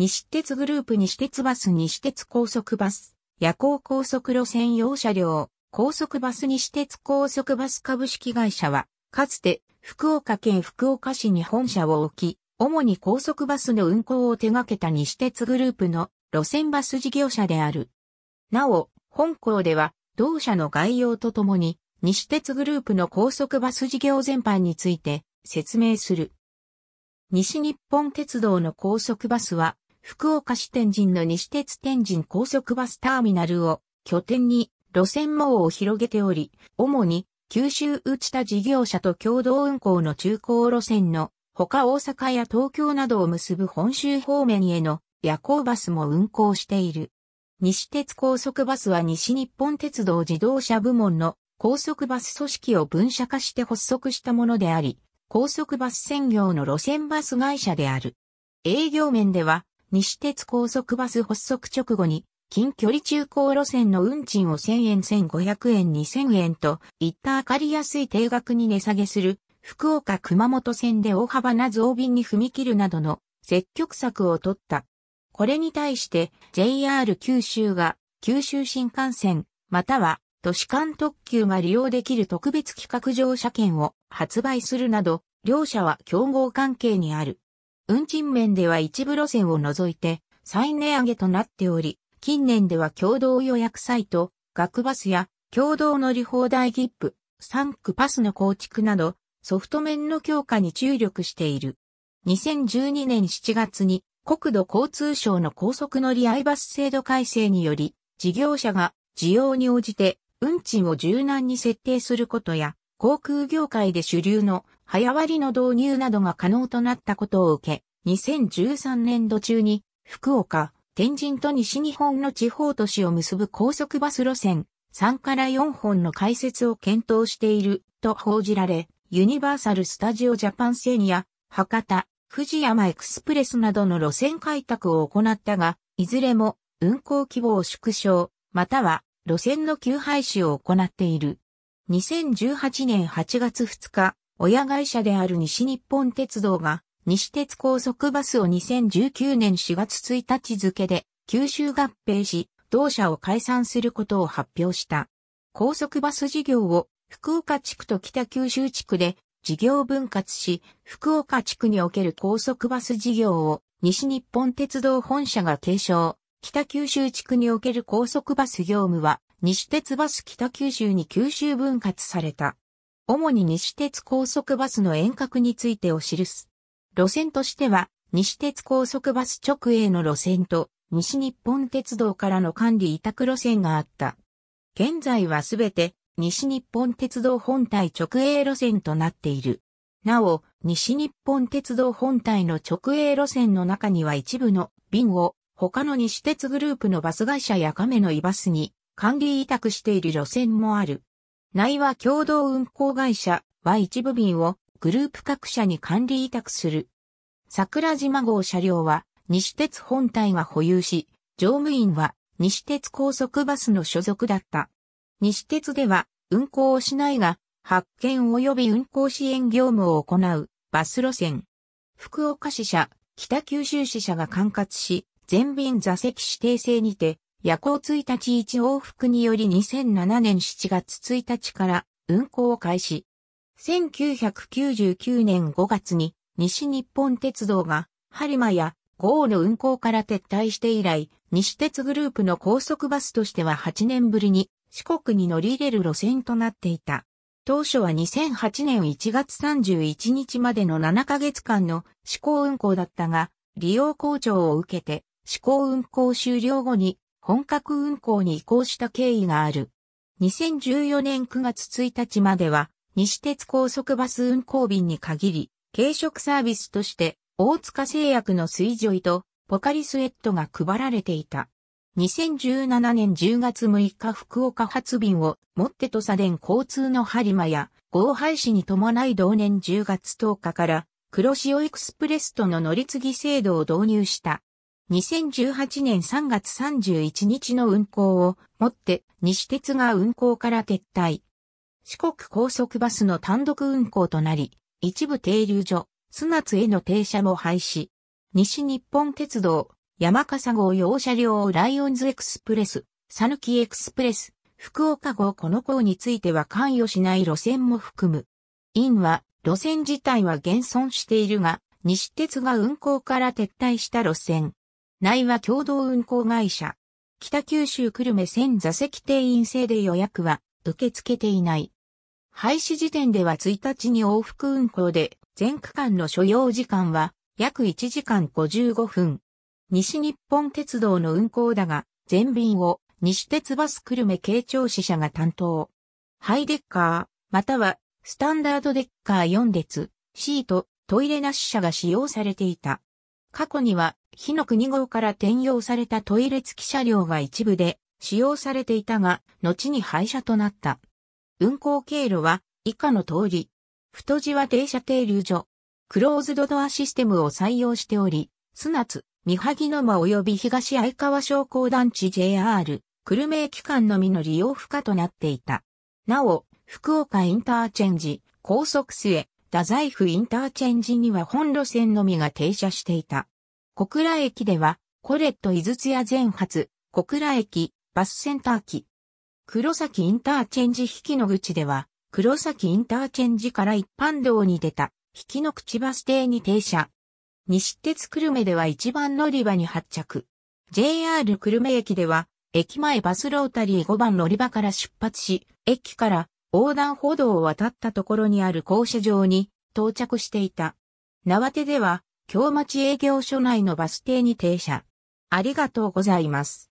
西鉄グループ西鉄バス西鉄高速バス、夜行高速路線用車両、高速バス西鉄高速バス株式会社は、かつて福岡県福岡市に本社を置き、主に高速バスの運行を手掛けた西鉄グループの路線バス事業者である。なお、本校では、同社の概要とともに、西鉄グループの高速バス事業全般について説明する。西日本鉄道の高速バスは、福岡市天神の西鉄天神高速バスターミナルを拠点に路線網を広げており、主に九州内田事業者と共同運行の中高路線の他大阪や東京などを結ぶ本州方面への夜行バスも運行している。西鉄高速バスは西日本鉄道自動車部門の高速バス組織を分社化して発足したものであり、高速バス専業の路線バス会社である。営業面では、西鉄高速バス発足直後に、近距離中高路線の運賃を1000円、1500円、2000円と、いった明かりやすい定額に値下げする、福岡熊本線で大幅な増便に踏み切るなどの積極策を取った。これに対して JR 九州が九州新幹線または都市間特急が利用できる特別企画乗車券を発売するなど、両社は競合関係にある。運賃面では一部路線を除いて再値上げとなっており、近年では共同予約サイト、学バスや共同乗り放題ギップ、サンクパスの構築など、ソフト面の強化に注力している。2012年7月に国土交通省の高速乗り合いバス制度改正により、事業者が需要に応じて運賃を柔軟に設定することや、航空業界で主流の早割の導入などが可能となったことを受け、2013年度中に福岡、天神と西日本の地方都市を結ぶ高速バス路線3から4本の開設を検討していると報じられ、ユニバーサル・スタジオ・ジャパン・セニア、博多、富士山エクスプレスなどの路線開拓を行ったが、いずれも運行規模を縮小、または路線の休廃止を行っている。2018年8月2日、親会社である西日本鉄道が、西鉄高速バスを2019年4月1日付で、九州合併し、同社を解散することを発表した。高速バス事業を福岡地区と北九州地区で事業分割し、福岡地区における高速バス事業を西日本鉄道本社が継承、北九州地区における高速バス業務は西鉄バス北九州に九州分割された。主に西鉄高速バスの遠隔についてを記す。路線としては、西鉄高速バス直営の路線と、西日本鉄道からの管理委託路線があった。現在はすべて、西日本鉄道本体直営路線となっている。なお、西日本鉄道本体の直営路線の中には一部の便を他の西鉄グループのバス会社や亀のイバスに管理委託している路線もある。内は共同運行会社は一部便をグループ各社に管理委託する。桜島号車両は西鉄本体が保有し、乗務員は西鉄高速バスの所属だった。西鉄では運行をしないが、発見及び運行支援業務を行うバス路線。福岡支社、北九州市社が管轄し、全便座席指定制にて夜行1日1往復により2007年7月1日から運行を開始。1999年5月に西日本鉄道が播磨や豪雨の運行から撤退して以来、西鉄グループの高速バスとしては8年ぶりに四国に乗り入れる路線となっていた。当初は2008年1月31日までの7ヶ月間の試行運行だったが、利用好調を受けて試行運行終了後に本格運行に移行した経緯がある。2014年9月1日までは、西鉄高速バス運行便に限り、軽食サービスとして、大塚製薬の水上とポカリスエットが配られていた。2017年10月6日福岡発便をもって土佐電交通の播磨や合廃止に伴い同年10月10日から黒潮エクスプレスとの乗り継ぎ制度を導入した。2018年3月31日の運行をもって西鉄が運行から撤退。四国高速バスの単独運行となり、一部停留所、砂津への停車も廃止。西日本鉄道、山笠号用車両ライオンズエクスプレス、サヌキエクスプレス、福岡号この項については関与しない路線も含む。因は、路線自体は現存しているが、西鉄が運行から撤退した路線。内は共同運行会社。北九州久留米線座席定員制で予約は受け付けていない。廃止時点では1日に往復運行で、全区間の所要時間は約1時間55分。西日本鉄道の運行だが、全便を西鉄バス久留米慶長支社が担当。ハイデッカー、またはスタンダードデッカー4列、シート、トイレなし車が使用されていた。過去には火の国号から転用されたトイレ付き車両が一部で使用されていたが、後に廃車となった。運行経路は以下の通り。太地は停車停留所。クローズドドアシステムを採用しており、ナツ、三萩の間及び東相川商工団地 JR、久留米駅間のみの利用不可となっていた。なお、福岡インターチェンジ、高速末、太宰府インターチェンジには本路線のみが停車していた。小倉駅では、コレット井筒屋前発、小倉駅、バスセンター機。黒崎インターチェンジ引きの口では、黒崎インターチェンジから一般道に出た、引きの口バス停に停車。西鉄久留米では一番乗り場に発着。JR 久留米駅では、駅前バスロータリー5番乗り場から出発し、駅から横断歩道を渡ったところにある校舎場に到着していた。縄手では、京町営業所内のバス停に停車。ありがとうございます。